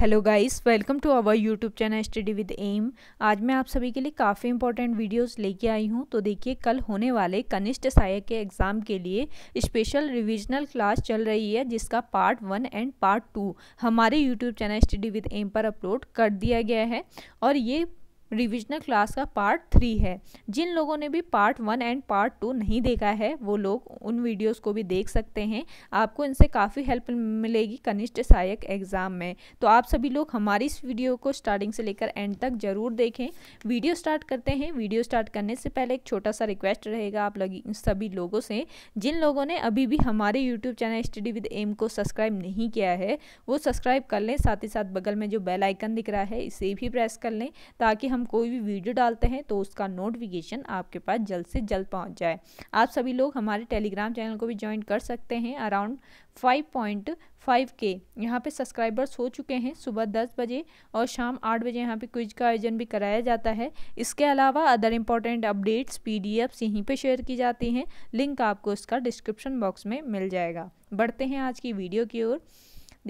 hello guys welcome to our YouTube channel study with M आज मैं आप सभी के लिए काफ़ी इंपॉर्टेंट वीडियोस लेके आई हूं तो देखिए कल होने वाले कनिष्ठ सहायक के एग्ज़ाम के लिए स्पेशल रिविजनल क्लास चल रही है जिसका part one and part two हमारे YouTube channel study with M पर अपलोड कर दिया गया है और ये रिविजनल क्लास का पार्ट थ्री है जिन लोगों ने भी part one and part two नहीं देखा है वो लोग उन वीडियोस को भी देख सकते हैं आपको इनसे काफ़ी हेल्प मिलेगी कनिष्ठ सहायक एग्ज़ाम में तो आप सभी लोग हमारी इस वीडियो को स्टार्टिंग से लेकर एंड तक ज़रूर देखें वीडियो स्टार्ट करते हैं वीडियो स्टार्ट करने से पहले एक छोटा सा रिक्वेस्ट रहेगा आप लगी सभी लोगों से जिन लोगों ने अभी भी हमारे YouTube channel study with M को सब्सक्राइब नहीं किया है वो सब्सक्राइब कर लें साथ ही साथ बगल में जो बेल आइकन दिख रहा है इसे भी प्रेस कर लें ताकि हम हम कोई भी वीडियो डालते हैं तो उसका नोटिफिकेशन आपके पास जल्द से जल्द पहुंच जाए आप सभी लोग हमारे टेलीग्राम चैनल को भी ज्वाइन कर सकते हैं अराउंड फाइव पॉइंट फाइव के यहाँ पे सब्सक्राइबर्स हो चुके हैं सुबह दस बजे और शाम आठ बजे यहाँ पे क्विज का आयोजन भी कराया जाता है इसके अलावा other important updates P D Fs यहीं पर शेयर की जाती हैं लिंक आपको इसका डिस्क्रिप्शन बॉक्स में मिल जाएगा बढ़ते हैं आज की वीडियो की ओर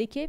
देखिए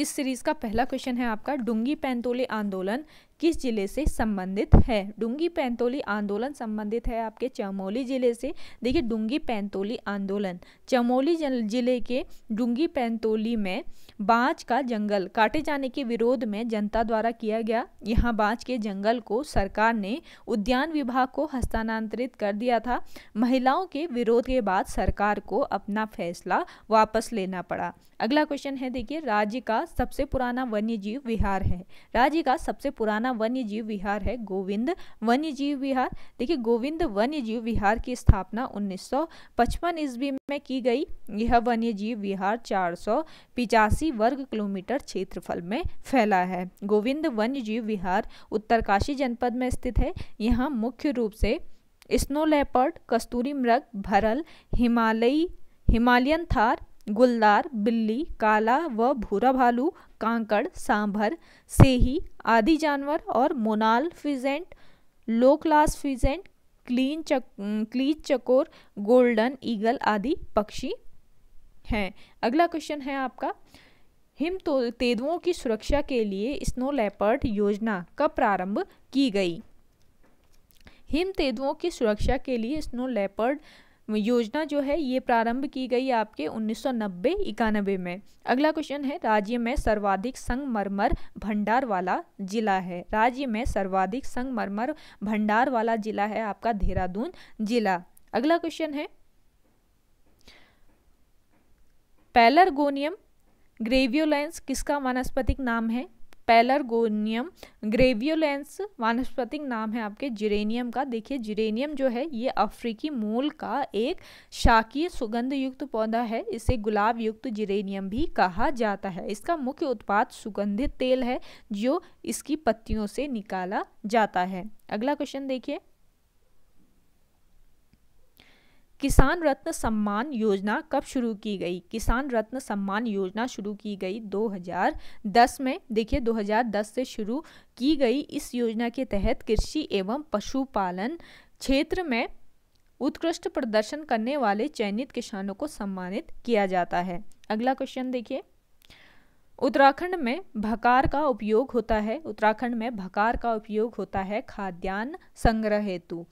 इस सीरीज़ का पहला क्वेश्चन है आपका डूंगी पैंतोले आंदोलन किस जिले से संबंधित है डूंगी पैंतोली आंदोलन संबंधित है आपके चमोली जिले से देखिए डूंगी पैंतोली आंदोलन चमोली जिले के डूंगी पैंतोली में बांज का जंगल काटे जाने के विरोध में जनता द्वारा किया गया यहाँ बांज के जंगल को सरकार ने उद्यान विभाग को हस्तांतरित कर दिया था महिलाओं के विरोध के बाद सरकार को अपना फैसला वापस लेना पड़ा अगला क्वेश्चन है देखिए राज्य का सबसे पुराना वन्य जीव विहार है राज्य का सबसे पुराना अपना वन्य जीव विहार है गोविंद वन्य जीव विहार देखिए गोविंद वन्य जीव विहार की स्थापना 1955 सौ पचपन ईस्वी में की गई यह वन्य जीव विहार चार वर्ग किलोमीटर क्षेत्रफल में फैला है गोविंद वन्य जीव विहार उत्तरकाशी जनपद में स्थित है यहाँ मुख्य रूप से स्नो लेपर्ड कस्तूरी मृग भरल हिमालयी हिमालयन थार गुलदार बिल्ली काला व भूरा भालू कांकड़ सांभर सेही आदि जानवर और मोनाल फिजेंट लो क्लास फिजेंट क्लीन चक क्लीज चकोर गोल्डन ईगल आदि पक्षी हैं अगला क्वेश्चन है आपका हिम तो तेंदुओं की सुरक्षा के लिए स्नो लेपर्ड योजना कब प्रारंभ की गई हिम तेंदुओं की सुरक्षा के लिए स्नो लेपर्ड योजना जो है ये प्रारंभ की गई आपके 1990 इक्यानवे में अगला क्वेश्चन है राज्य में सर्वाधिक संगमरमर भंडार वाला जिला है राज्य में सर्वाधिक संगमरमर भंडार वाला जिला है आपका देहरादून जिला अगला क्वेश्चन है पैलरगोनियम ग्रेवियोलेंस किसका वनस्पतिक नाम है पेलरगोनियम ग्रेवियोलेंस वानस्पतिक नाम है आपके जिरेनियम का देखिए जिरेनियम जो है ये अफ्रीकी मूल का एक शाकीय सुगंध युक्त पौधा है इसे गुलाब युक्त जिरेनियम भी कहा जाता है इसका मुख्य उत्पाद सुगंधित तेल है जो इसकी पत्तियों से निकाला जाता है अगला क्वेश्चन देखिए किसान रत्न सम्मान योजना कब शुरू की गई किसान रत्न सम्मान योजना शुरू की गई 2010 में देखिए 2010 से शुरू की गई इस योजना के तहत कृषि एवं पशुपालन क्षेत्र में उत्कृष्ट प्रदर्शन करने वाले चयनित किसानों को सम्मानित किया जाता है अगला क्वेश्चन देखिए उत्तराखंड में भकार का उपयोग होता है उत्तराखंड में भकार का उपयोग होता है खाद्यान्न संग्रह हेतु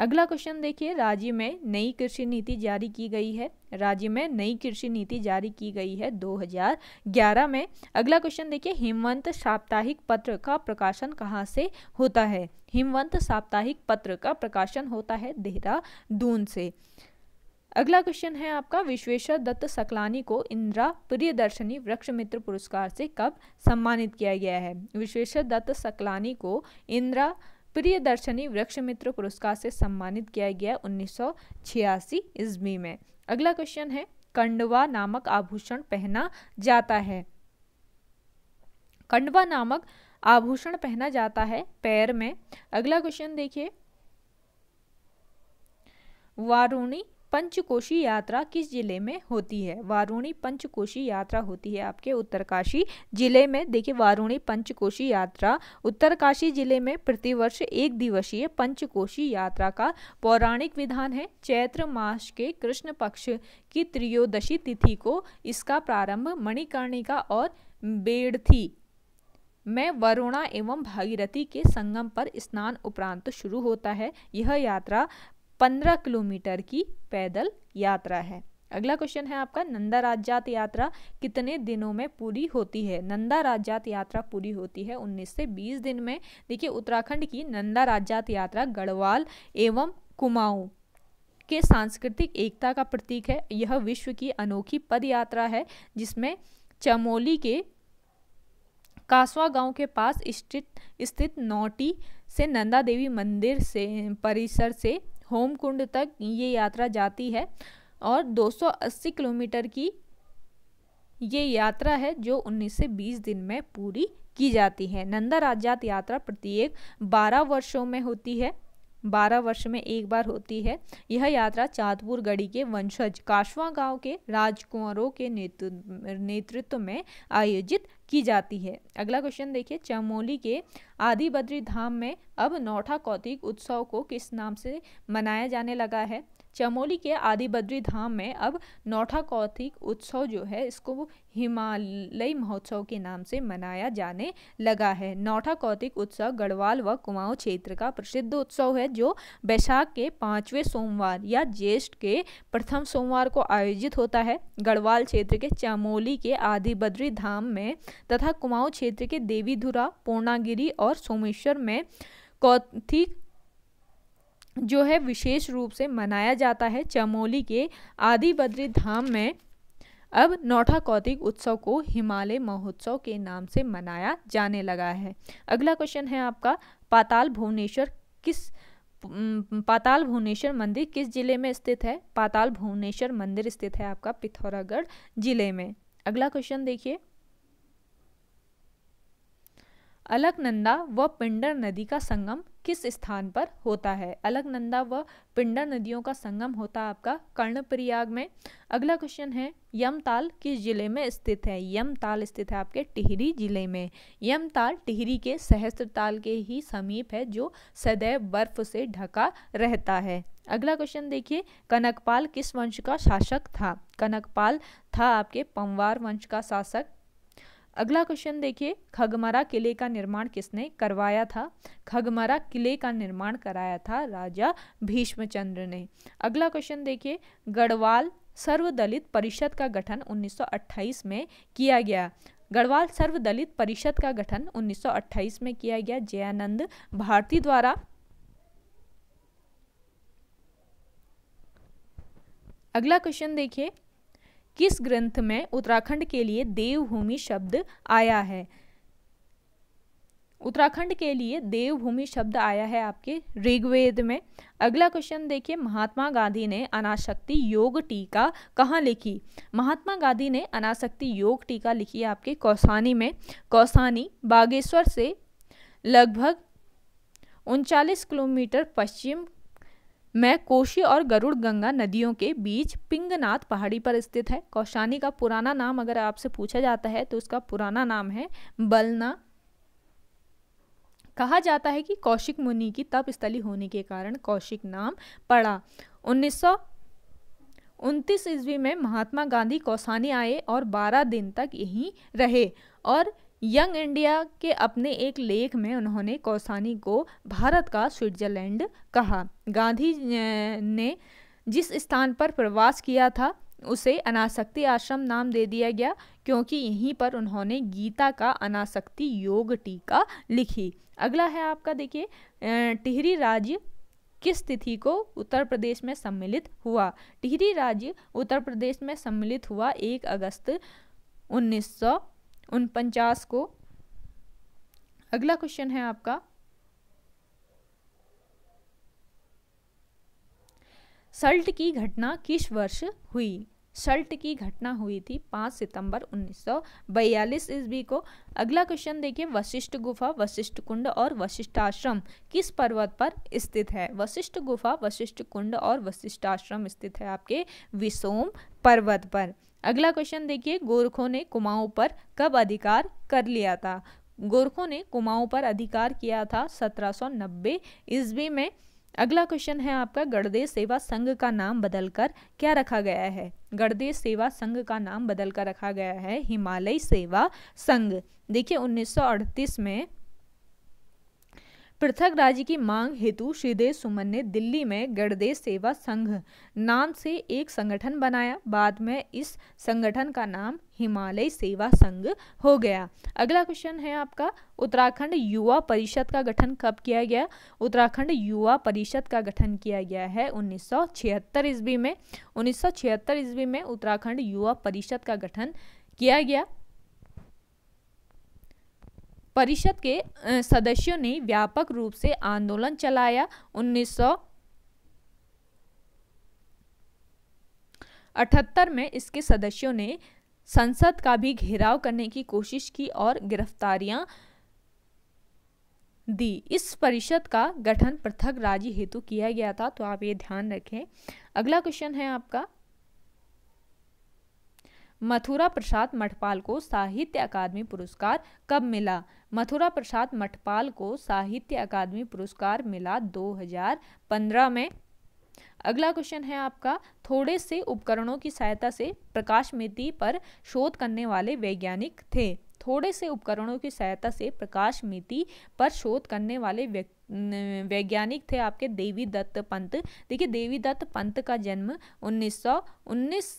अगला क्वेश्चन देखिए राज्य में नई कृषि नीति जारी की गई है राज्य में नई कृषि नीति जारी की गई है 2011 में अगला क्वेश्चन देखिए हिमवंत साप्ताहिक पत्र का प्रकाशन कहाँ से होता है हिमवंत साप्ताहिक पत्र का प्रकाशन होता है देहरादून से अगला क्वेश्चन है आपका विश्वेश्वर दत्त सकलानी को इंदिरा प्रियदर्शनी वृक्ष मित्र पुरस्कार से कब सम्मानित किया गया है विश्वेश्वर दत्त सकलानी को इंदिरा प्रिय दर्शनी वृक्ष मित्र पुरस्कार से सम्मानित किया गया उन्नीस सौ ईस्वी में अगला क्वेश्चन है कंडवा नामक आभूषण पहना जाता है कंडवा नामक आभूषण पहना जाता है पैर में अगला क्वेश्चन देखिए वारुणी पंचकोशी यात्रा किस जिले में होती है वारुणी पंचकोशी यात्रा होती है आपके उत्तरकाशी जिले में देखिए वारुणी पंचकोशी यात्रा उत्तरकाशी जिले में प्रतिवर्ष एक दिवसीय पंचकोशी यात्रा का पौराणिक विधान है चैत्र मास के कृष्ण पक्ष की त्रियोदशी तिथि को इसका प्रारंभ मणिकर्णिका और बेड़थी में वरुणा एवं भागीरथी के संगम पर स्नान उपरांत शुरू होता है यह यात्रा पंद्रह किलोमीटर की पैदल यात्रा है अगला क्वेश्चन है आपका नंदा राजजात यात्रा कितने दिनों में पूरी होती है नंदा राजजात यात्रा पूरी होती है 19 से 20 दिन में देखिए उत्तराखंड की नंदा राजजात यात्रा गढ़वाल एवं कुमाऊं के सांस्कृतिक एकता का प्रतीक है यह विश्व की अनोखी पद यात्रा है जिसमें चमोली के कासवा गांव के पास स्थित स्थित नौटी से नंदा देवी मंदिर से परिसर से होमकुंड तक ये यात्रा जाती है और 280 किलोमीटर की ये यात्रा है जो 19 से 20 दिन में पूरी की जाती है नंदा राजात यात्रा प्रत्येक 12 वर्षों में होती है 12 वर्ष में एक बार होती है यह यात्रा चाँदपुर गढ़ी के वंशज काशवा गांव के राजकुंवरों के नेतृत्व में आयोजित की जाती है अगला क्वेश्चन देखिए चमोली के आदि बद्री धाम में अब नौठा कौतिक उत्सव को किस नाम से मनाया जाने लगा है चमोली के आदि बद्री धाम में अब नौठा कौतिक उत्सव जो है इसको हिमालय महोत्सव के नाम से मनाया जाने लगा है नौठा कौतिक उत्सव गढ़वाल व कुमाऊं क्षेत्र का प्रसिद्ध उत्सव है जो बैसाख के पाँचवें सोमवार या ज्येष्ठ के प्रथम सोमवार को आयोजित होता है गढ़वाल क्षेत्र के चमोली के आदि बद्री धाम में तथा कुमाऊं क्षेत्र के देवीधुरा पूर्णागिरी और सोमेश्वर में कौथिक जो है विशेष रूप से मनाया जाता है चमोली के आदि बद्री धाम में अब नौठा कौतिक उत्सव को हिमालय महोत्सव के नाम से मनाया जाने लगा है अगला क्वेश्चन है आपका पाताल भुवनेश्वर किस पाताल भुवनेश्वर मंदिर किस जिले में स्थित है पाताल भुवनेश्वर मंदिर स्थित है आपका पिथौरागढ़ जिले में अगला क्वेश्चन देखिए अलकनंदा व पिंडर नदी का संगम किस स्थान पर होता है अलकनंदा व पिंडर नदियों का संगम होता है आपका कर्णप्रयाग में अगला क्वेश्चन है यमताल किस जिले में स्थित है यमताल स्थित है आपके टिहरी जिले में यमताल टिहरी के सहस्त्रताल के ही समीप है जो सदैव बर्फ से ढका रहता है अगला क्वेश्चन देखिए कनकपाल किस वंश का शासक था कनकपाल था आपके पंवार वंश का शासक अगला क्वेश्चन देखिए खगमरा किले का निर्माण किसने करवाया था खगमरा किले का निर्माण कराया था राजा भीष्मचंद्र ने अगला क्वेश्चन देखिए गढ़वाल सर्वदलित परिषद का गठन 1928 में किया गया गढ़वाल सर्वदलित परिषद का गठन 1928 में किया गया जयानंद भारती द्वारा अगला क्वेश्चन देखिए किस ग्रंथ में उत्तराखंड के लिए देवभूमि शब्द आया है उत्तराखंड के लिए देवभूमि शब्द आया है आपके ऋग्वेद में अगला क्वेश्चन देखिए महात्मा गांधी ने अनाशक्ति योग टीका कहाँ लिखी महात्मा गांधी ने अनाशक्ति योग टीका लिखी है आपके कौसानी में कौसानी बागेश्वर से लगभग उनचालीस किलोमीटर पश्चिम में कोशी और गरुड़ गंगा नदियों के बीच पिंगनाथ पहाड़ी पर स्थित है कौशानी का पुराना नाम अगर आपसे पूछा जाता है तो उसका पुराना नाम है बलना कहा जाता है कि कौशिक मुनि की तपस्थली होने के कारण कौशिक नाम पड़ा उन्नीस सौ उनतीस ईस्वी में महात्मा गांधी कौसानी आए और 12 दिन तक यहीं रहे और यंग इंडिया के अपने एक लेख में उन्होंने कौसानी को भारत का स्विट्जरलैंड कहा गांधी ने जिस स्थान पर प्रवास किया था उसे अनासक्ति आश्रम नाम दे दिया गया क्योंकि यहीं पर उन्होंने गीता का अनासक्ति योग टीका लिखी अगला है आपका देखिए टिहरी राज्य किस तिथि को उत्तर प्रदेश में सम्मिलित हुआ टिहरी राज्य उत्तर प्रदेश में सम्मिलित हुआ एक अगस्त उन्नीस सौ उन पचास को अगला क्वेश्चन है आपका सल्ट की घटना किस वर्ष हुई सल्ट की घटना हुई थी 5 सितंबर 1942 सौ ईस्वी को अगला क्वेश्चन देखिए वशिष्ठ गुफा वशिष्ठ कुंड और वशिष्ठाश्रम किस पर्वत पर स्थित है वशिष्ठ गुफा वशिष्ठ कुंड और वशिष्ठाश्रम स्थित है आपके विसोम पर्वत पर अगला क्वेश्चन देखिए गोरखों ने कुमाऊं पर कब अधिकार कर लिया था गोरखों ने कुमाऊं पर अधिकार किया था 1790 ईस्वी में अगला क्वेश्चन है आपका गढ़दे सेवा संघ का नाम बदलकर क्या रखा गया है गढ़दे सेवा संघ का नाम बदलकर रखा गया है हिमालय सेवा संघ देखिए 1938 में पृथक राज्य की मांग हेतु श्रीदेव सुमन ने दिल्ली में गढ़दे सेवा संघ नाम से एक संगठन बनाया बाद में इस संगठन का नाम हिमालय सेवा संघ हो गया अगला क्वेश्चन है आपका उत्तराखंड युवा परिषद का गठन कब किया गया उत्तराखंड युवा परिषद का गठन किया गया है 1976 ईस्वी में 1976 ईस्वी में उत्तराखंड युवा परिषद का गठन किया गया परिषद के सदस्यों ने व्यापक रूप से आंदोलन चलाया उन्नीस अठहत्तर में इसके सदस्यों ने संसद का भी घेराव करने की कोशिश की और गिरफ्तारियां दी इस परिषद का गठन पृथक राज्य हेतु किया गया था तो आप ये ध्यान रखें अगला क्वेश्चन है आपका मथुरा प्रसाद मठपाल को साहित्य अकादमी पुरस्कार कब मिला मथुरा प्रसाद मठपाल को साहित्य अकादमी पुरस्कार मिला 2015 में अगला क्वेश्चन है आपका थोड़े से उपकरणों की सहायता से प्रकाश मिति पर शोध करने वाले वैज्ञानिक थे थोड़े से उपकरणों की सहायता से प्रकाश मिति पर शोध करने वाले वैज्ञानिक थे आपके देवी दत्त पंत देखिए देवी दत्त पंत का जन्म 1919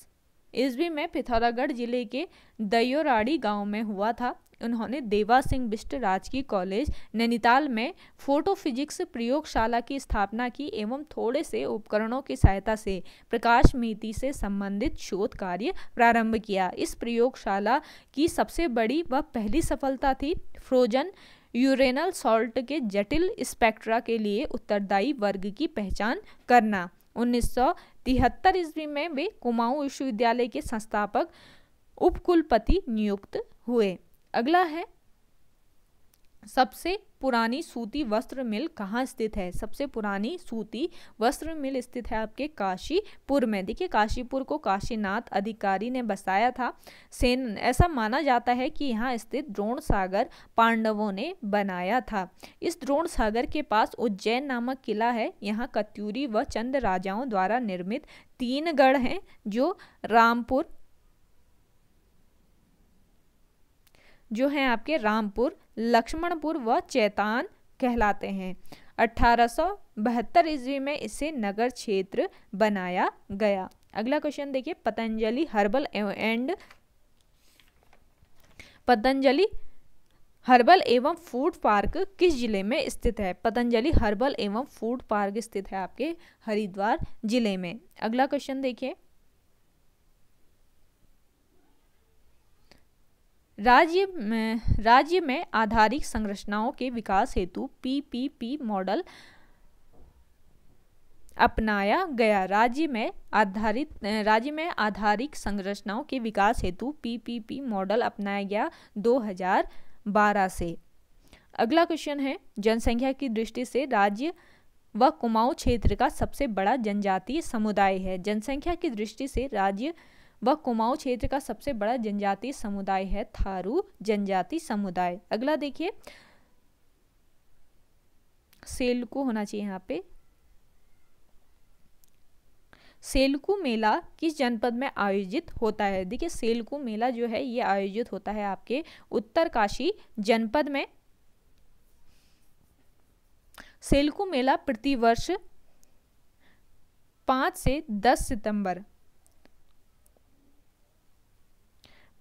ईस्वी में पिथौरागढ़ जिले के दयोराड़ी गांव में हुआ था उन्होंने देवा सिंह बिष्ट राजकीय कॉलेज नैनीताल में फोटो फिजिक्स प्रयोगशाला की स्थापना की एवं थोड़े से उपकरणों की सहायता से प्रकाश मिति से संबंधित शोध कार्य प्रारंभ किया इस प्रयोगशाला की सबसे बड़ी व पहली सफलता थी फ्रोजन यूरेनल सॉल्ट के जटिल स्पेक्ट्रा के लिए उत्तरदायी वर्ग की पहचान करना 1973 ईस्वी में वे कुमाऊं विश्वविद्यालय के संस्थापक उपकुलपति नियुक्त हुए अगला है सबसे पुरानी सूती वस्त्र मिल कहाँ स्थित है सबसे पुरानी सूती वस्त्र मिल स्थित है आपके काशीपुर में देखिए काशीपुर को काशीनाथ अधिकारी ने बसाया था सेन ऐसा माना जाता है कि यहाँ स्थित द्रोण सागर पांडवों ने बनाया था इस द्रोण सागर के पास उज्जैन नामक किला है यहाँ कत्यूरी व चंद राजाओं द्वारा निर्मित तीन गढ़ हैं जो रामपुर जो हैं आपके रामपुर लक्ष्मणपुर व चैतान कहलाते हैं अठारह ईस्वी में इसे नगर क्षेत्र बनाया गया अगला क्वेश्चन देखिए Patanjali herbal and Patanjali herbal एवं फूड पार्क किस जिले में स्थित है पतंजलि हर्बल एवं फूड पार्क स्थित है आपके हरिद्वार जिले में अगला क्वेश्चन देखिए राज्य में राज्य में आधारिक संरचनाओं के विकास हेतु पीपीपी मॉडल अपनाया गया राज्य में आधारित राज्य में आधारिक संरचनाओं के विकास हेतु पीपीपी मॉडल अपनाया गया 2012 से अगला क्वेश्चन है जनसंख्या की दृष्टि से राज्य व कुमाऊं क्षेत्र का सबसे बड़ा जनजातीय समुदाय है जनसंख्या की दृष्टि से राज्य वह कुमाऊं क्षेत्र का सबसे बड़ा जनजातीय समुदाय है थारू जनजाति समुदाय अगला देखिए सेलकू होना चाहिए यहाँ पे सेलकू मेला किस जनपद में आयोजित होता है देखिए सेलकू मेला जो है ये आयोजित होता है आपके उत्तरकाशी जनपद में सेलकू मेला प्रतिवर्ष पाँच से दस सितंबर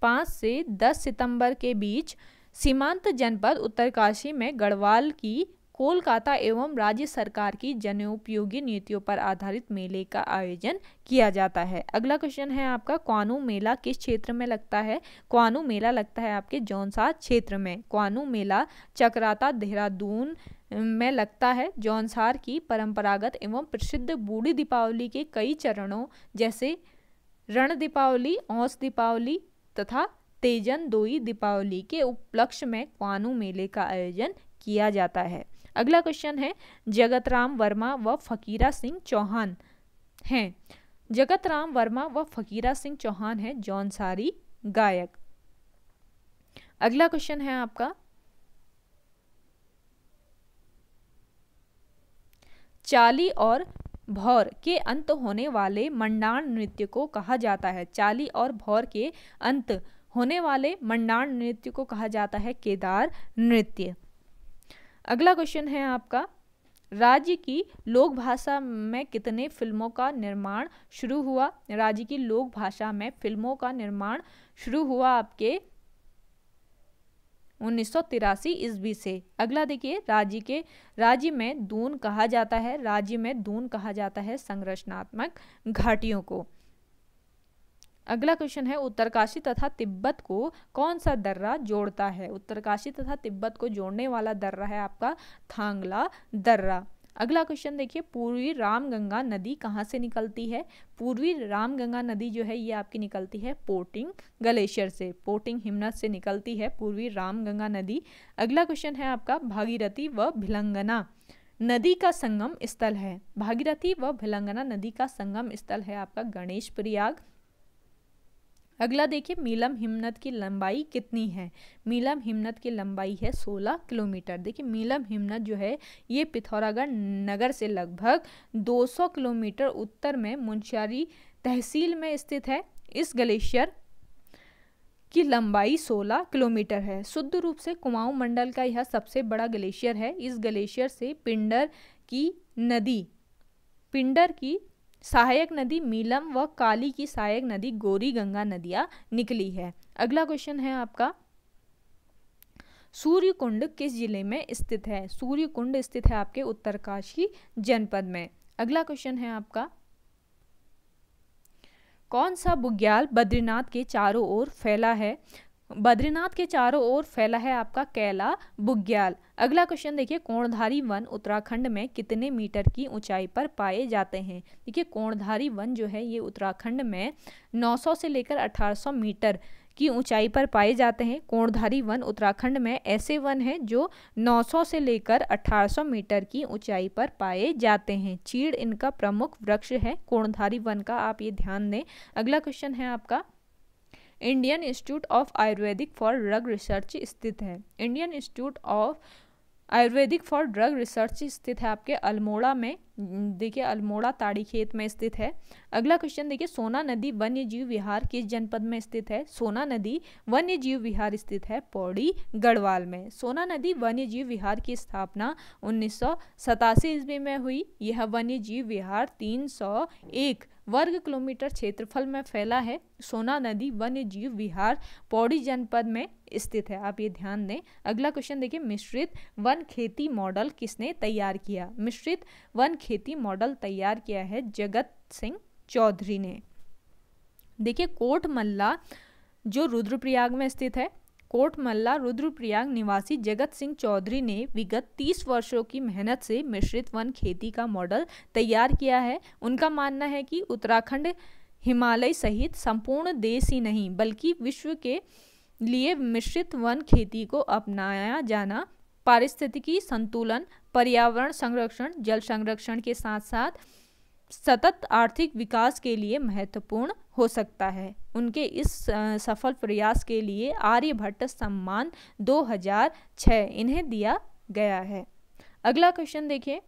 पाँच से दस सितंबर के बीच सीमांत जनपद उत्तरकाशी में गढ़वाल की कोलकाता एवं राज्य सरकार की जनोपयोगी नीतियों पर आधारित मेले का आयोजन किया जाता है अगला क्वेश्चन है आपका क्वानू मेला किस क्षेत्र में लगता है क्वानू मेला लगता है आपके जौनसा क्षेत्र में क्वानू मेला चक्राता देहरादून में लगता है जौनसार की परंपरागत एवं प्रसिद्ध बूढ़ी दीपावली के कई चरणों जैसे रण दीपावली औस दीपावली तथा तेजन दोई दीपावली के उपलक्ष में क्वानू मेले का आयोजन किया जाता है अगला क्वेश्चन है जगत राम वर्मा व फकीरा सिंह चौहान हैं जगत राम वर्मा व फकीरा सिंह चौहान हैं जौनसारी गायक अगला क्वेश्चन है आपका चाली और भौर के अंत होने वाले मंडाण नृत्य को कहा जाता है चाली और भौर के अंत होने वाले मंडाण नृत्य को कहा जाता है केदार नृत्य अगला क्वेश्चन है आपका राज्य की लोक भाषा में कितने फिल्मों का निर्माण शुरू हुआ राज्य की लोक भाषा में फिल्मों का निर्माण शुरू हुआ आपके उन्नीस सौ तिरासी ईस्वी से अगला देखिए राज्य के राज्य में दून कहा जाता है राज्य में दून कहा जाता है संरचनात्मक घाटियों को अगला क्वेश्चन है उत्तरकाशी तथा तिब्बत को कौन सा दर्रा जोड़ता है उत्तरकाशी तथा तिब्बत को जोड़ने वाला दर्रा है आपका थांगला दर्रा अगला क्वेश्चन देखिए पूर्वी रामगंगा नदी कहाँ से निकलती है पूर्वी रामगंगा नदी जो है ये आपकी निकलती है पोटिंग ग्लेशियर से पोटिंग हिमनद से निकलती है पूर्वी रामगंगा नदी अगला क्वेश्चन है आपका भागीरथी व भिलंगना नदी का संगम स्थल है भागीरथी व भिलंगना नदी का संगम स्थल है आपका गणेश प्रयाग अगला देखिए मीलम हिमनद की लंबाई कितनी है मीलम हिमनद की लंबाई है 16 किलोमीटर देखिए मीलम हिमनद जो है ये पिथौरागढ़ नगर से लगभग 200 किलोमीटर उत्तर में मुंशियारी तहसील में स्थित है इस ग्लेशियर की लंबाई 16 किलोमीटर है शुद्ध रूप से कुमाऊं मंडल का यह सबसे बड़ा ग्लेशियर है इस ग्लेशियर से पिंडर की नदी पिंडर की सहायक नदी मीलम व काली की सहायक नदी गोरी गंगा नदियाँ निकली है अगला क्वेश्चन है आपका सूर्य कुंड किस जिले में स्थित है सूर्य कुंड स्थित है आपके उत्तरकाशी जनपद में अगला क्वेश्चन है आपका कौन सा बुग्याल बद्रीनाथ के चारों ओर फैला है बद्रीनाथ के चारों ओर फैला है आपका कैला बुग्याल अगला क्वेश्चन देखिए कोणधारी वन उत्तराखंड में कितने मीटर की ऊंचाई पर पाए जाते हैं देखिए कोणधारी वन जो है ये उत्तराखंड में 900 से लेकर 1800 मीटर की ऊंचाई पर पाए जाते हैं कोणधारी वन उत्तराखंड में ऐसे वन हैं जो 900 से लेकर 1800 मीटर की ऊंचाई पर पाए जाते हैं चीड़ इनका प्रमुख वृक्ष है कोणधारी वन का आप ये ध्यान दें अगला क्वेश्चन है आपका Indian institute of ayurvedic for drug research स्थित है Indian institute of ayurvedic for drug research स्थित है आपके अल्मोड़ा में देखिए अल्मोड़ा ताड़ीखेत में स्थित है अगला क्वेश्चन देखिए सोना नदी वन्य जीव विहार किस जनपद में स्थित है सोना नदी वन्य जीव विहार स्थित है पौड़ी गढ़वाल में सोना नदी वन्य जीव विहार की स्थापना उन्नीस ईस्वी में हुई यह वन्य जीव विहार एक वर्ग किलोमीटर क्षेत्रफल में फैला है सोना नदी वन्य जीव विहार पौड़ी जनपद में स्थित है आप ये ध्यान दें अगला क्वेश्चन देखिए मिश्रित वन खेती मॉडल किसने तैयार किया मिश्रित वन खेती मॉडल तैयार किया है जगत सिंह चौधरी ने देखिए कोट मल्ला जो रुद्रप्रयाग में स्थित है कोटमल्ला रुद्रप्रयाग निवासी जगत सिंह चौधरी ने विगत 30 वर्षों की मेहनत से मिश्रित वन खेती का मॉडल तैयार किया है उनका मानना है कि उत्तराखंड हिमालय सहित संपूर्ण देश ही नहीं बल्कि विश्व के लिए मिश्रित वन खेती को अपनाया जाना पारिस्थितिकी संतुलन पर्यावरण संरक्षण जल संरक्षण के साथ साथ सतत आर्थिक विकास के लिए महत्वपूर्ण हो सकता है उनके इस सफल प्रयास के लिए आर्यभट्ट सम्मान 2006 इन्हें दिया गया है अगला क्वेश्चन देखिए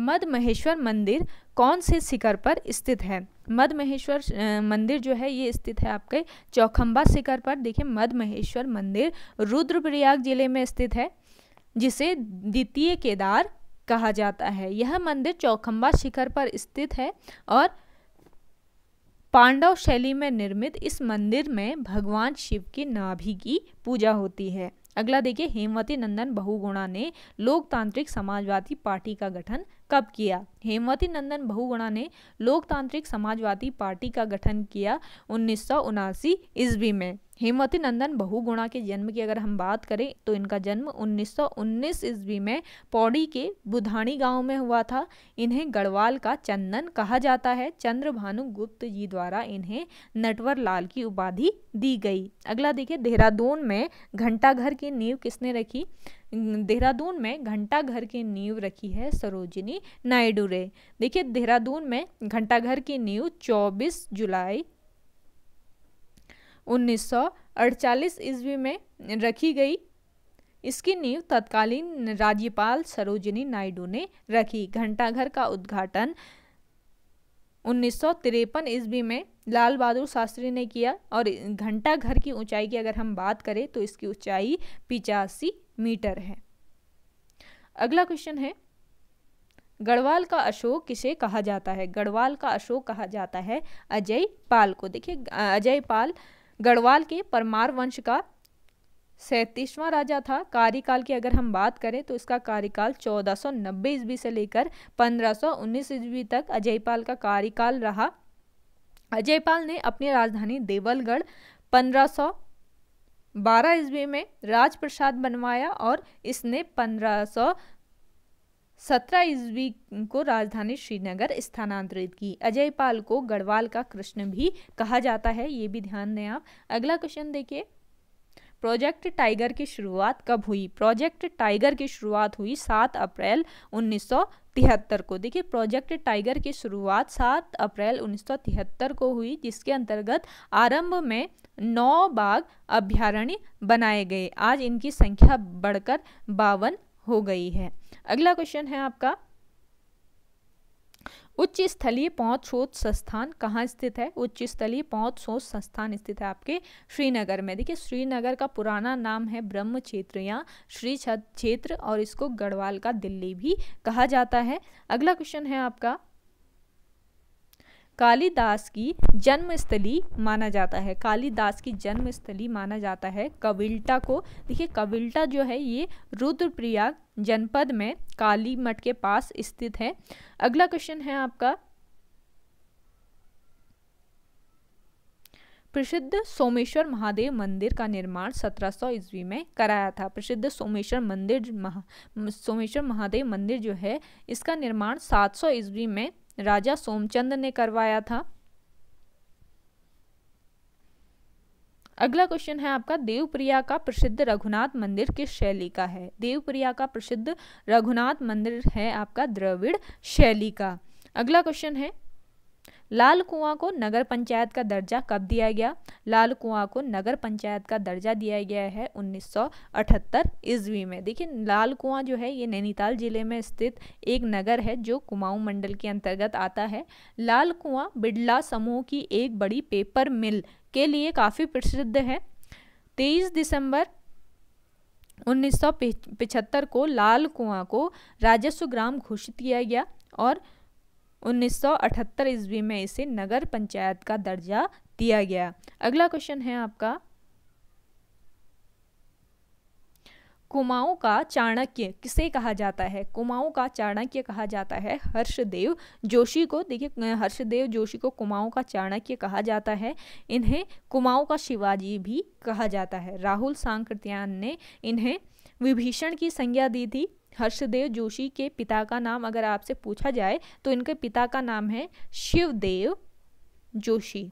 मध महेश्वर मंदिर कौन से शिखर पर स्थित है मध महेश्वर मंदिर जो है ये स्थित है आपके चौखंबा शिखर पर देखिए मध महेश्वर मंदिर रुद्रप्रयाग जिले में स्थित है जिसे द्वितीय केदार कहा जाता है यह मंदिर चौखंबा शिखर पर स्थित है और पांडव शैली में निर्मित इस मंदिर में भगवान शिव की नाभि की पूजा होती है अगला देखिए हेमवती नंदन बहुगुणा ने लोकतांत्रिक समाजवादी पार्टी का गठन कब किया हेमवती नंदन बहुगुणा ने लोकतांत्रिक समाजवादी पार्टी का गठन किया उन्नीस सौ ईस्वी में हेमवती नंदन बहुगुणा के जन्म की अगर हम बात करें तो इनका जन्म 1919 ईस्वी में पौड़ी के बुधाणी गांव में हुआ था इन्हें गढ़वाल का चंदन कहा जाता है चंद्र भानुगुप्त जी द्वारा इन्हें नटवर लाल की उपाधि दी गई अगला देखिए देहरादून में घंटाघर की नींव किसने रखी देहरादून में घंटाघर की नींव रखी है सरोजिनी नायडू जुड़े देखिए देहरादून में घंटाघर की नींव 24 जुलाई 1948 ईस्वी में रखी गई इसकी नींव तत्कालीन राज्यपाल सरोजिनी नायडू ने रखी घंटाघर का उद्घाटन उन्नीस ईस्वी में लाल बहादुर शास्त्री ने किया और घंटाघर की ऊंचाई की अगर हम बात करें तो इसकी ऊंचाई पिचासी मीटर है अगला क्वेश्चन है गढ़वाल का अशोक किसे कहा जाता है गढ़वाल का अशोक कहा जाता है अजय पाल को देखिए अजय पाल गढ़वाल के परमार वंश का सैंतीसवां राजा था कार्यकाल की अगर हम बात करें तो इसका कार्यकाल 1490 ईस्वी से लेकर 1519 ईस्वी तक अजयपाल का कार्यकाल रहा अजयपाल ने अपनी राजधानी देवलगढ़ 1512 ईस्वी में राजप्रसाद बनवाया और इसने 1500 सत्रह ईस्वी को राजधानी श्रीनगर स्थानांतरित की अजय पाल को गढ़वाल का कृष्ण भी कहा जाता है ये भी ध्यान दें आप अगला क्वेश्चन देखिए प्रोजेक्ट टाइगर की शुरुआत कब हुई प्रोजेक्ट टाइगर की शुरुआत हुई सात अप्रैल तिहत्तर को देखिए प्रोजेक्ट टाइगर की शुरुआत सात अप्रैल तिहत्तर को हुई जिसके अंतर्गत आरंभ में नौ बाघ अभ्यारण्य बनाए गए आज इनकी संख्या बढ़कर बावन हो गई है अगला क्वेश्चन है आपका उच्च स्थलीय पौध शोध संस्थान कहाँ स्थित है उच्च स्थलीय पौध शोध संस्थान स्थित है आपके श्रीनगर में देखिए श्रीनगर का पुराना नाम है ब्रह्म क्षेत्र या श्री क्षेत्र और इसको गढ़वाल का दिल्ली भी कहा जाता है अगला क्वेश्चन है आपका कालीदास की जन्मस्थली माना जाता है कालीदास की जन्मस्थली माना जाता है कविल्टा को देखिए कविल्टा जो है ये रुद्रप्रयाग जनपद में काली मठ के पास स्थित है अगला क्वेश्चन है आपका प्रसिद्ध सोमेश्वर महादेव मंदिर का निर्माण 1700 सौ ईस्वी में कराया था प्रसिद्ध सोमेश्वर मंदिर महा सोमेश्वर महादेव मंदिर जो है इसका निर्माण 700 सौ ईस्वी में राजा सोमचंद ने करवाया था अगला क्वेश्चन है आपका देवप्रिया का प्रसिद्ध रघुनाथ मंदिर किस शैली का है देवप्रिया का प्रसिद्ध रघुनाथ मंदिर है आपका द्रविड़ शैली का अगला क्वेश्चन है लाल कुआं को नगर पंचायत का दर्जा कब दिया गया लाल कुआं को नगर पंचायत का दर्जा दिया गया है 1978 ईस्वी में देखिए लाल कुआं जो है ये नैनीताल जिले में स्थित एक नगर है जो कुमाऊं मंडल के अंतर्गत आता है लाल कुआं बिड़ला समूह की एक बड़ी पेपर मिल के लिए काफ़ी प्रसिद्ध है तेईस दिसंबर 1975 को लाल कुआं को राजस्व ग्राम घोषित किया गया और 1978 ईस्वी में इसे नगर पंचायत का दर्जा दिया गया अगला क्वेश्चन है आपका कुमाऊं का चाणक्य किसे कहा जाता है कुमाऊं का चाणक्य कहा जाता है हर्षदेव जोशी को देखिए हर्षदेव जोशी को कुमाऊं का चाणक्य कहा जाता है इन्हें कुमाऊं का शिवाजी भी कहा जाता है राहुल सांकृत्यान ने इन्हें विभीषण की संज्ञा दी थी हर्षदेव जोशी के पिता का नाम अगर आपसे पूछा जाए तो इनके पिता का नाम है शिवदेव जोशी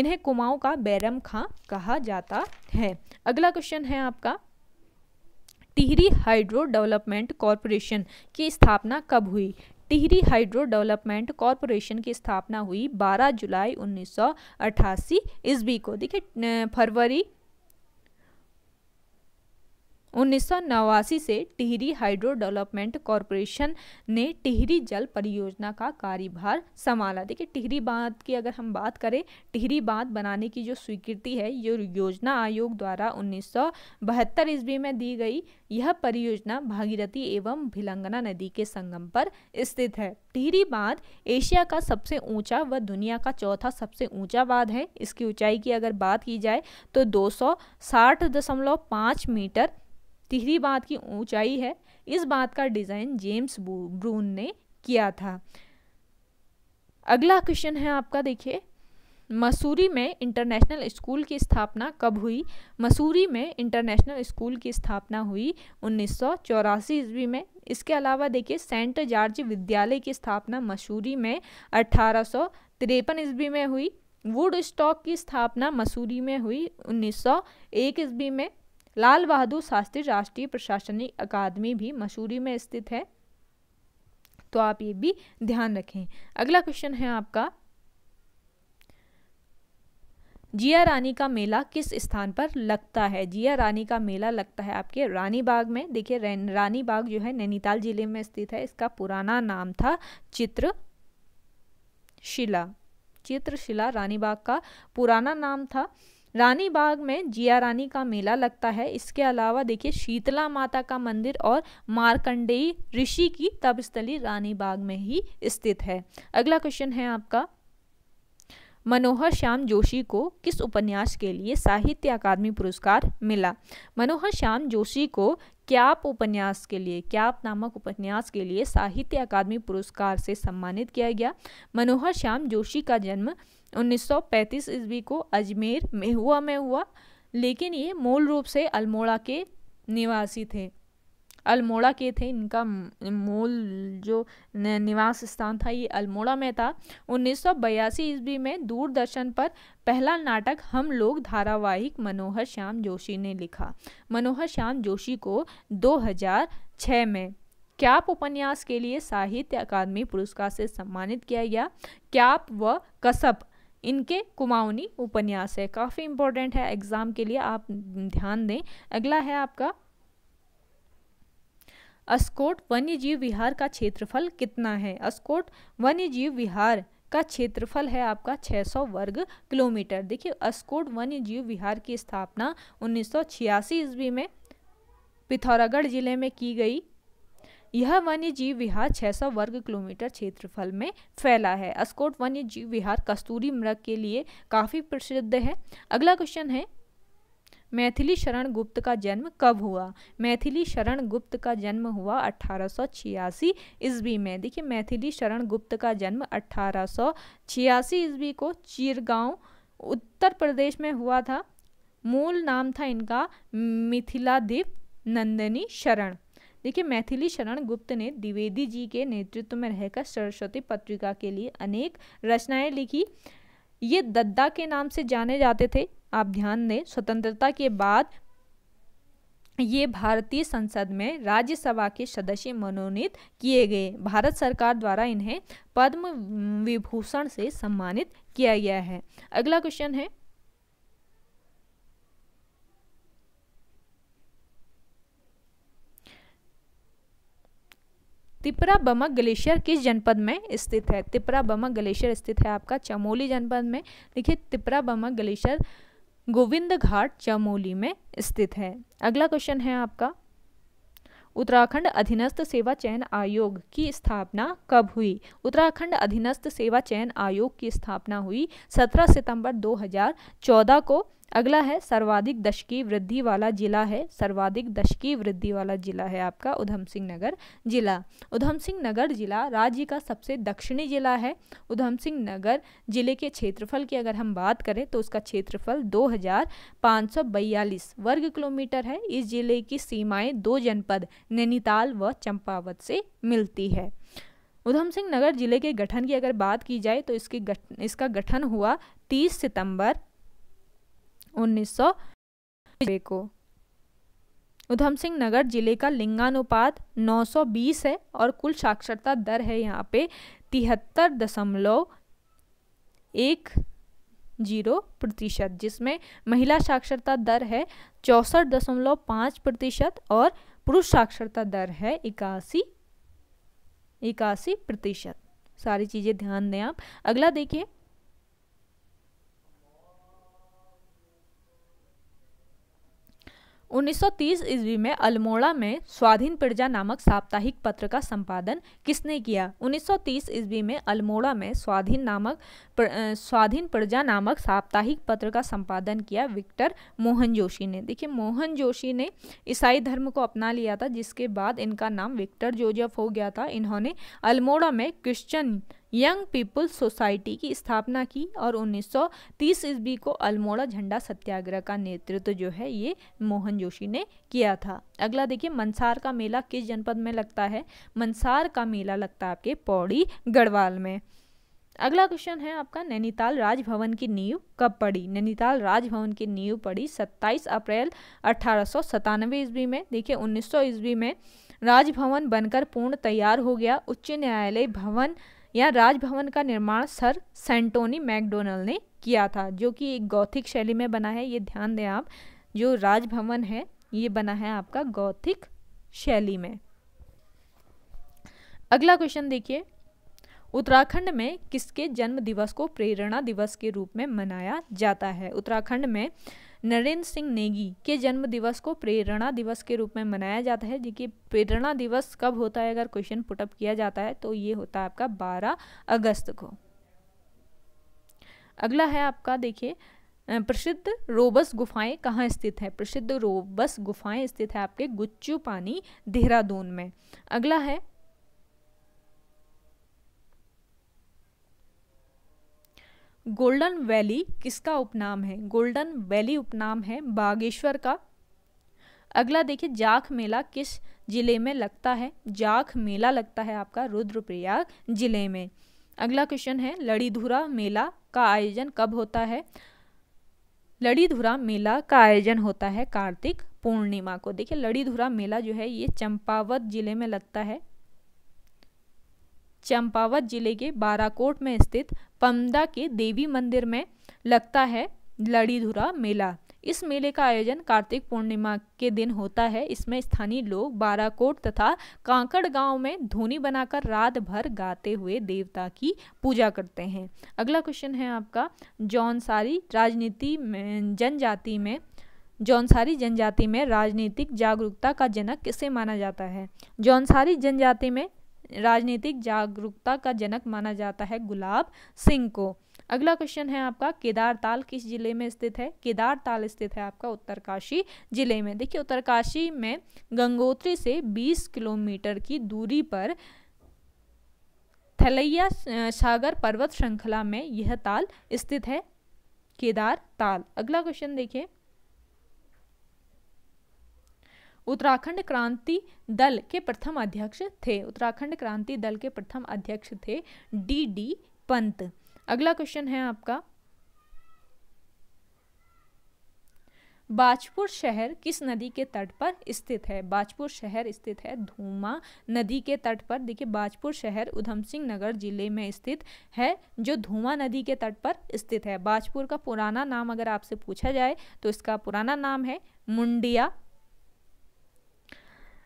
इन्हें कुमाऊं का बैरम खां कहा जाता है अगला क्वेश्चन है आपका टिहरी हाइड्रो डेवलपमेंट कॉरपोरेशन की स्थापना कब हुई टिहरी हाइड्रो डेवलपमेंट कॉरपोरेशन की स्थापना हुई 12 जुलाई 1988 ईस्वी को देखिए फरवरी उन्नीस से टिहरी हाइड्रो डेवलपमेंट कॉरपोरेशन ने टिहरी जल परियोजना का कार्यभार संभाला देखिए टिहरी बांध की अगर हम बात करें टिहरी बांध बनाने की जो स्वीकृति है जो योजना आयोग द्वारा उन्नीस सौ ईस्वी में दी गई यह परियोजना भागीरथी एवं भिलंगना नदी के संगम पर स्थित है टिहरी बांध एशिया का सबसे ऊंचा व दुनिया का चौथा सबसे ऊंचा बांध है इसकी ऊंचाई की अगर बात की जाए तो दो मीटर तिहरी बांध की ऊंचाई है इस बात का डिज़ाइन जेम्स ब्रून ने किया था अगला क्वेश्चन है आपका देखिए मसूरी में इंटरनेशनल स्कूल की स्थापना कब हुई मसूरी में इंटरनेशनल स्कूल की स्थापना हुई उन्नीस सौ ईस्वी में इसके अलावा देखिए सेंट जॉर्ज विद्यालय की स्थापना मसूरी में अठारह सौ ईस्वी में हुई वुड स्टॉक की स्थापना मसूरी में हुई 1901 सौ ईस्वी में लाल बहादुर शास्त्री राष्ट्रीय प्रशासनिक अकादमी भी मसूरी में स्थित है तो आप ये भी ध्यान रखें अगला क्वेश्चन है आपका जिया रानी का मेला किस स्थान पर लगता है जिया रानी का मेला लगता है आपके रानी बाग में देखिए रानी बाग जो है नैनीताल जिले में स्थित है इसका पुराना नाम था चित्र शिला चित्रशिला रानी बाग का पुराना नाम था रानी बाग में जिया रानी का मेला लगता है इसके अलावा देखिए शीतला माता का मंदिर और मार्कंडेय ऋषि की तपस्थली रानी बाग में ही स्थित है अगला क्वेश्चन है आपका मनोहर श्याम जोशी को किस उपन्यास के लिए साहित्य अकादमी पुरस्कार मिला मनोहर श्याम जोशी को क्याप उपन्यास के लिए क्याप नामक उपन्यास के लिए साहित्य अकादमी पुरस्कार से सम्मानित किया गया मनोहर श्याम जोशी का जन्म 1935 ईस्वी को अजमेर मेहुआ में हुआ लेकिन ये मूल रूप से अल्मोड़ा के निवासी थे अल्मोड़ा के थे इनका मूल जो निवास स्थान था ये अल्मोड़ा में था 1982 ईस्वी में दूरदर्शन पर पहला नाटक हम लोग धारावाहिक मनोहर श्याम जोशी ने लिखा मनोहर श्याम जोशी को 2006 में क्याप उपन्यास के लिए साहित्य अकादमी पुरस्कार से सम्मानित किया गया क्याप व कसब इनके कुमाऊनी उपन्यास है काफ़ी इंपॉर्टेंट है एग्ज़ाम के लिए आप ध्यान दें अगला है आपका अस्कोट वन्यजीव विहार का क्षेत्रफल कितना है अस्कोट वन्यजीव विहार का क्षेत्रफल है आपका 600 वर्ग किलोमीटर देखिए अस्कोट वन्य जीव विहार की स्थापना 1986 ईस्वी में पिथौरागढ़ जिले में की गई यह वन्य जीव विहार 600 वर्ग किलोमीटर क्षेत्रफल में फैला है अस्कोट वन्य जीव विहार कस्तूरी मृग के लिए काफ़ी प्रसिद्ध है अगला क्वेश्चन है मैथिली शरण गुप्त का जन्म कब हुआ मैथिली शरण गुप्त का जन्म हुआ 1886 ईस्वी में देखिए मैथिली शरण गुप्त का जन्म 1886 ईस्वी को चीरगांव उत्तर प्रदेश में हुआ था मूल नाम था इनका मिथिलादीप नंदिनी शरण देखिए मैथिली शरण गुप्त ने द्विवेदी जी के नेतृत्व में रहकर सरस्वती पत्रिका के लिए अनेक रचनाएं लिखी ये दद्दा के नाम से जाने जाते थे आप ध्यान दें स्वतंत्रता के बाद ये भारतीय संसद में राज्यसभा के सदस्य मनोनीत किए गए भारत सरकार द्वारा इन्हें पद्म विभूषण से सम्मानित किया गया है अगला क्वेश्चन है तिपरा बमक ग्लेशियर किस जनपद में स्थित है तिपरा बमक ग्लेशियर स्थित है आपका चमोली जनपद में देखिए तिपरा बमक ग्लेशियर गोविंद घाट चमोली में स्थित है अगला क्वेश्चन है आपका उत्तराखंड अधीनस्थ सेवा चयन आयोग की स्थापना कब हुई उत्तराखंड अधीनस्थ सेवा चयन आयोग की स्थापना हुई 17 सितंबर 2014 को अगला है सर्वाधिक दशकीय वृद्धि वाला जिला है सर्वाधिक दशकीय वृद्धि वाला जिला है आपका उधम सिंह नगर जिला उधम सिंह नगर जिला राज्य का सबसे दक्षिणी जिला है उधम सिंह नगर जिले के क्षेत्रफल की अगर हम बात करें तो उसका क्षेत्रफल दो वर्ग किलोमीटर है इस जिले की सीमाएँ दो जनपद नैनीताल व चंपावत से मिलती है उधम सिंह नगर जिले के गठन की अगर बात की जाए तो इसकी गठ, इसका गठन हुआ 30 सितंबर उन्नीस को उधम सिंह नगर जिले का लिंगानुपात 920 है और कुल साक्षरता दर है यहाँ पे तिहत्तर दशमलव एक जीरो प्रतिशत जिसमें महिला साक्षरता दर है चौंसठ दशमलव पाँच प्रतिशत और पुरुष साक्षरता दर है इक्यासी इक्यासी प्रतिशत सारी चीज़ें ध्यान दें आप अगला देखिए 1930 ईस्वी में अल्मोड़ा में स्वाधीन प्रजा नामक साप्ताहिक पत्र का संपादन किसने किया 1930 ईस्वी में अल्मोड़ा में स्वाधीन नामक प्र, स्वाधीन प्रजा नामक साप्ताहिक पत्र का संपादन किया विक्टर मोहन जोशी ने देखिए मोहन जोशी ने ईसाई धर्म को अपना लिया था जिसके बाद इनका नाम विक्टर जोजफ हो गया था इन्होंने अल्मोड़ा में क्रिश्चन यंग पीपुल्स सोसाइटी की स्थापना की और 1930 ईस्वी को अल्मोड़ा झंडा सत्याग्रह का नेतृत्व जो है ये मोहन जोशी ने किया था अगला देखिए मंसार का मेला किस जनपद में लगता है मंसार का मेला लगता है आपके पौड़ी गढ़वाल में अगला क्वेश्चन है आपका नैनीताल राजभवन की नींव कब पड़ी नैनीताल राजभवन की नींव पड़ी 27 अप्रैल अठारह ईस्वी में देखिए 1900 ईस्वी में राजभवन बनकर पूर्ण तैयार हो गया उच्च न्यायालय भवन या राजभवन का निर्माण सर सेंटोनी मैकडोनल ने किया था जो कि एक गौथिक शैली में बना है ये ध्यान दें आप जो राजभवन है ये बना है आपका गौथिक शैली में अगला क्वेश्चन देखिए उत्तराखंड में किसके जन्म दिवस को प्रेरणा दिवस के रूप में मनाया जाता है उत्तराखंड में नरेंद्र सिंह नेगी के जन्म दिवस को प्रेरणा दिवस के रूप में मनाया जाता है देखिए प्रेरणा दिवस कब होता है अगर क्वेश्चन पुटअप किया जाता है तो ये होता है आपका बारह अगस्त को अगला है आपका देखिए प्रसिद्ध रोबस गुफाएं कहाँ स्थित है प्रसिद्ध रोबस गुफाएं स्थित है आपके गुच्चू पानी देहरादून में अगला है गोल्डन वैली किसका उपनाम है गोल्डन वैली उपनाम है बागेश्वर का अगला देखिए जाख मेला किस जिले में लगता है जाख मेला लगता है आपका रुद्रप्रयाग जिले में अगला क्वेश्चन है लड़ीधुरा मेला का आयोजन कब होता है लड़ीधुरा मेला का आयोजन होता है कार्तिक पूर्णिमा को देखिए लड़ीधुरा मेला जो है ये चंपावत जिले में लगता है चंपावत जिले के बाराकोट में स्थित पमदा के देवी मंदिर में लगता है लड़ीधुरा मेला इस मेले का आयोजन कार्तिक पूर्णिमा के दिन होता है इसमें स्थानीय लोग बाराकोट तथा कांकड़ गांव में धोनी बनाकर रात भर गाते हुए देवता की पूजा करते हैं अगला क्वेश्चन है आपका जौनसारी राजनीति में जनजाति में जौनसारी जनजाति में राजनीतिक जागरूकता का जनक किसे माना जाता है जौनसारी जनजाति में राजनीतिक जागरूकता का जनक माना जाता है गुलाब सिंह को अगला क्वेश्चन है आपका केदारताल किस जिले में स्थित है केदारताल स्थित है आपका उत्तरकाशी जिले में देखिए उत्तरकाशी में गंगोत्री से 20 किलोमीटर की दूरी पर थलैया सागर पर्वत श्रृंखला में यह ताल स्थित है केदार ताल अगला क्वेश्चन देखिए उत्तराखंड क्रांति दल के प्रथम अध्यक्ष थे उत्तराखंड क्रांति दल के प्रथम अध्यक्ष थे डी डी पंत अगला क्वेश्चन है आपका बाजपुर शहर किस नदी के तट पर स्थित है बाजपुर शहर स्थित है धूमा नदी के तट पर देखिए बाजपुर शहर उधम सिंह नगर जिले में स्थित है जो धूमा नदी के तट पर स्थित है बाजपुर का पुराना नाम अगर आपसे पूछा जाए तो इसका पुराना नाम है मुंडिया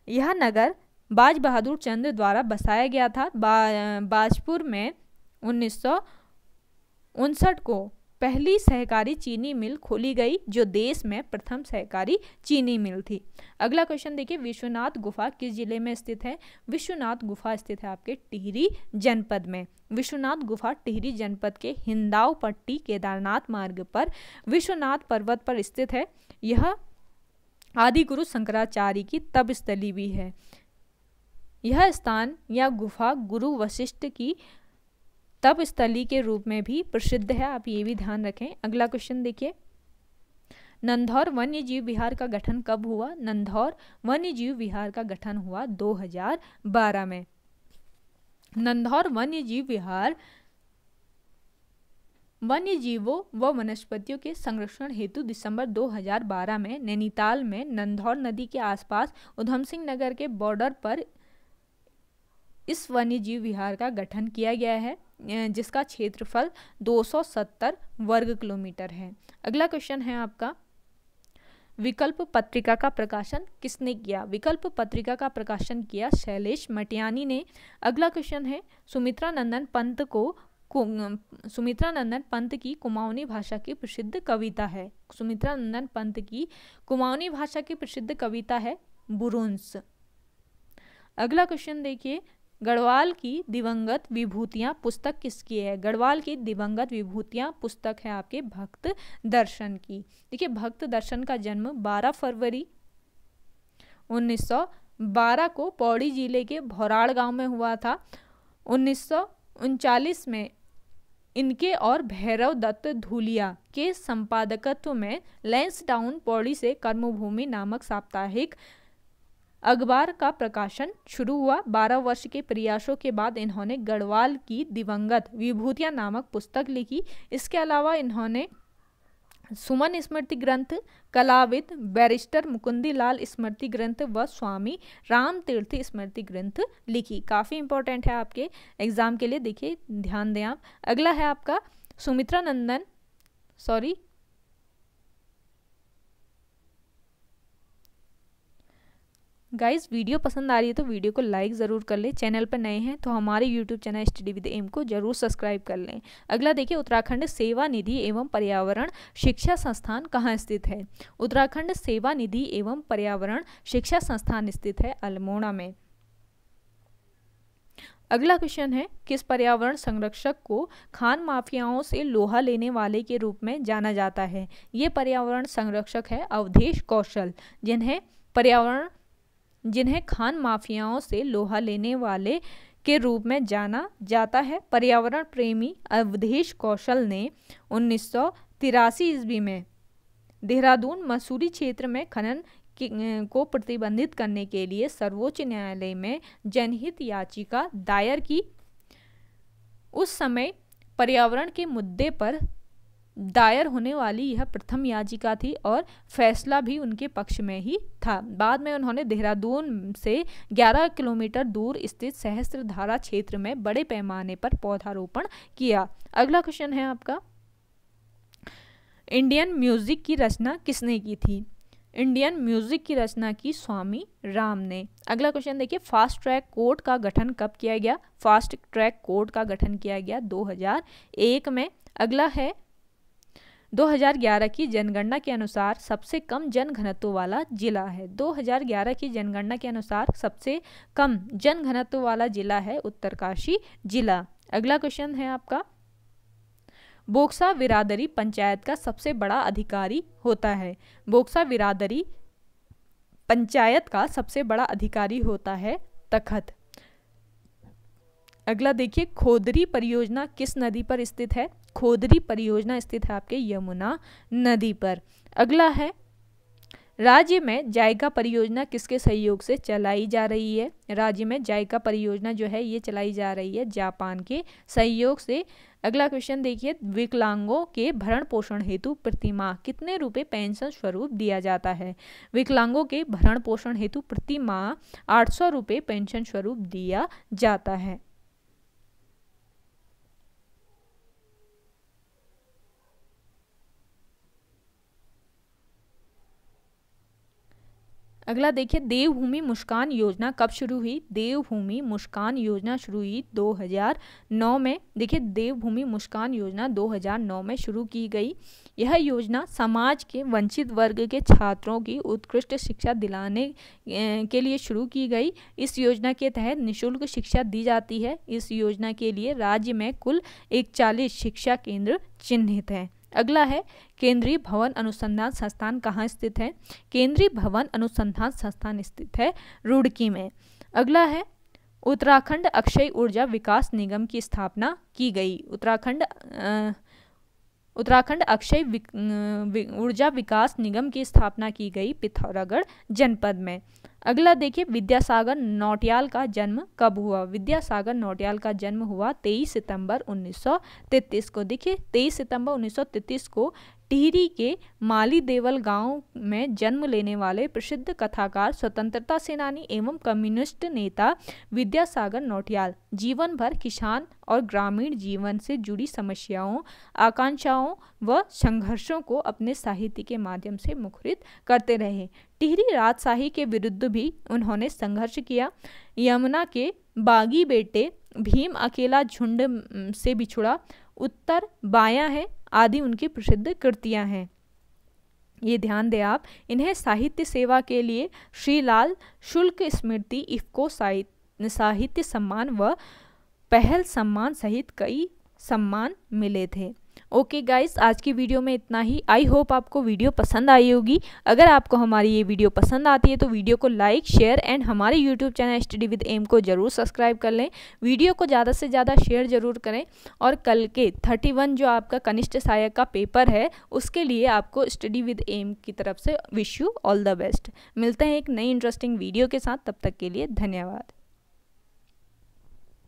यह नगर बाज बहादुर चंद्र द्वारा बसाया गया था बा, बाजपुर में उन्नीस को पहली सहकारी चीनी मिल खोली गई जो देश में प्रथम सहकारी चीनी मिल थी अगला क्वेश्चन देखिए विश्वनाथ गुफा किस जिले में स्थित है विश्वनाथ गुफा स्थित है आपके टिहरी जनपद में विश्वनाथ गुफा टिहरी जनपद के हिंदाव पट्टी केदारनाथ मार्ग पर विश्वनाथ पर्वत पर स्थित है यह आदि गुरु शंकराचार्य की तब स्थली भी है यह स्थान या गुफा गुरु वशिष्ठ की तब स्थली के रूप में भी प्रसिद्ध है आप ये भी ध्यान रखें अगला क्वेश्चन देखिए नंधौर वन्य जीव विहार का गठन कब हुआ नंधौर वन्य जीव विहार का गठन हुआ 2012 में नंधौर वन्य जीव विहार वन्य जीवों व वनस्पतियों के संरक्षण हेतु दिसंबर 2012 में नैनीताल में नंधौर नदी के आसपास उधम सिंह नगर के बॉर्डर पर इस वन्य जीव विहार का गठन किया गया है जिसका क्षेत्रफल 270 वर्ग किलोमीटर है अगला क्वेश्चन है आपका विकल्प पत्रिका का प्रकाशन किसने किया विकल्प पत्रिका का प्रकाशन किया शैलेश मटियानी ने अगला क्वेश्चन है सुमित्रा नंदन पंत को सुमित्रा नंदन पंत की कुमाऊनी भाषा की प्रसिद्ध कविता है सुमित्रा नंदन पंत की कुमाऊनी भाषा की प्रसिद्ध कविता है बुरुंस अगला क्वेश्चन देखिए गढ़वाल की दिवंगत विभूतियां पुस्तक किसकी है गढ़वाल की दिवंगत विभूतियां पुस्तक है आपके भक्त दर्शन की देखिए भक्त दर्शन का जन्म 12 फरवरी 1912 को पौड़ी जिले के भौराड़ गांव में हुआ था उन्नीस में इनके और भैरव दत्त धूलिया के संपादकत्व में लेंस डाउन पौड़ी से कर्मभूमि नामक साप्ताहिक अखबार का प्रकाशन शुरू हुआ बारह वर्ष के प्रयासों के बाद इन्होंने गढ़वाल की दिवंगत विभूतिया नामक पुस्तक लिखी इसके अलावा इन्होंने सुमन स्मृति ग्रंथ कलाविद बैरिस्टर मुकुंदी लाल स्मृति ग्रंथ व स्वामी राम तीर्थ स्मृति ग्रंथ लिखी काफ़ी इंपॉर्टेंट है आपके एग्जाम के लिए देखिए ध्यान दें आप अगला है आपका Sumitra Nandan sorry guys video पसंद आ रही है तो वीडियो को लाइक ज़रूर कर लें चैनल पर नए हैं तो हमारे YouTube channel study with M को जरूर सब्सक्राइब कर लें अगला देखिए उत्तराखंड सेवा निधि एवं पर्यावरण शिक्षा संस्थान कहाँ स्थित है उत्तराखंड सेवा निधि एवं पर्यावरण शिक्षा संस्थान स्थित है अल्मोड़ा में अगला क्वेश्चन है किस पर्यावरण संरक्षक को खान माफियाओं से लोहा लेने वाले के रूप में जाना जाता है ये पर्यावरण संरक्षक है अवधेश कौशल जिन्हें पर्यावरण जिन्हें खान माफियाओं से लोहा लेने वाले के रूप में जाना जाता है पर्यावरण प्रेमी अवधेश कौशल ने उन्नीस सौ तिरासी ईस्वी में देहरादून मसूरी क्षेत्र में खनन को प्रतिबंधित करने के लिए सर्वोच्च न्यायालय में जनहित याचिका दायर की उस समय पर्यावरण के मुद्दे पर दायर होने वाली यह प्रथम याचिका थी और फैसला भी उनके पक्ष में ही था बाद में उन्होंने देहरादून से 11 किलोमीटर दूर स्थित सहस्त्रधारा क्षेत्र में बड़े पैमाने पर पौधारोपण किया अगला क्वेश्चन है आपका इंडियन म्यूजिक की रचना किसने की थी इंडियन म्यूजिक की रचना की स्वामी राम ने अगला क्वेश्चन देखिए फास्ट ट्रैक कोर्ट का गठन कब किया गया फास्ट ट्रैक कोर्ट का गठन किया गया 2001 में अगला है 2011 की जनगणना के अनुसार सबसे कम जन घनत्व वाला जिला है 2011 की जनगणना के अनुसार सबसे कम जन घनत्व वाला जिला है उत्तरकाशी जिला अगला क्वेश्चन है आपका बोक्सा बिरादरी पंचायत का सबसे बड़ा अधिकारी होता है बोक्सा बिरादरी पंचायत का सबसे बड़ा अधिकारी होता है तखत अगला देखिए खोदरी परियोजना किस नदी पर स्थित है खोदरी परियोजना स्थित है आपके यमुना नदी पर अगला है राज्य में जायका परियोजना किसके सहयोग से चलाई जा रही है राज्य में जायका परियोजना जो है ये चलाई जा रही है जापान के सहयोग से अगला क्वेश्चन देखिए विकलांगों के भरण पोषण हेतु प्रतिमाह कितने रुपए पेंशन स्वरूप दिया जाता है विकलांगों के भरण पोषण हेतु प्रतिमाह आठ सौ रुपये पेंशन स्वरूप दिया जाता है अगला देखिए देवभूमि मुस्कान योजना कब शुरू हुई देवभूमि मुस्कान योजना शुरू हुई 2009 में देखिए देवभूमि मुस्कान योजना 2009 में शुरू की गई यह योजना समाज के वंचित वर्ग के छात्रों की उत्कृष्ट शिक्षा दिलाने के लिए शुरू की गई इस योजना के तहत निःशुल्क शिक्षा दी जाती है इस योजना के लिए राज्य में कुल इकचालीस शिक्षा केंद्र चिन्हित हैं अगला है केंद्रीय भवन अनुसंधान संस्थान कहाँ स्थित है केंद्रीय भवन अनुसंधान संस्थान स्थित है रुड़की में अगला है उत्तराखंड अक्षय ऊर्जा विकास निगम की स्थापना की गई उत्तराखंड उत्तराखंड अक्षय ऊर्जा विकास निगम की स्थापना की गई पिथौरागढ़ जनपद में अगला देखिए विद्यासागर नौटियाल का जन्म कब हुआ विद्यासागर नौटियाल का जन्म हुआ 23 सितंबर 1933 को देखिए 23 सितंबर 1933 को टिहरी के माली देवल गांव में जन्म लेने वाले प्रसिद्ध कथाकार स्वतंत्रता सेनानी एवं कम्युनिस्ट नेता विद्यासागर नौटियाल जीवन भर किसान और ग्रामीण जीवन से जुड़ी समस्याओं आकांक्षाओं व संघर्षों को अपने साहित्य के माध्यम से मुखरित करते रहे टिहरी राजशाही के विरुद्ध भी उन्होंने संघर्ष किया यमुना के बागी बेटे भीम अकेला झुंड से बिछुड़ा उत्तर बाया है आदि उनकी प्रसिद्ध कृतियां हैं ये ध्यान दें आप इन्हें साहित्य सेवा के लिए श्रीलाल शुल्क स्मृति इफ्को साहित्य सम्मान व पहल सम्मान सहित कई सम्मान मिले थे ओके okay गाइस आज की वीडियो में इतना ही आई होप आपको वीडियो पसंद आई होगी अगर आपको हमारी ये वीडियो पसंद आती है तो वीडियो को लाइक शेयर एंड हमारे YouTube channel study with M को ज़रूर सब्सक्राइब कर लें वीडियो को ज़्यादा से ज़्यादा शेयर ज़रूर करें और कल के थर्टी वन जो आपका कनिष्ठ सहायक का पेपर है उसके लिए आपको स्टडी विद एम की तरफ से wish you all the best मिलते हैं एक नई इंटरेस्टिंग वीडियो के साथ तब तक के लिए धन्यवाद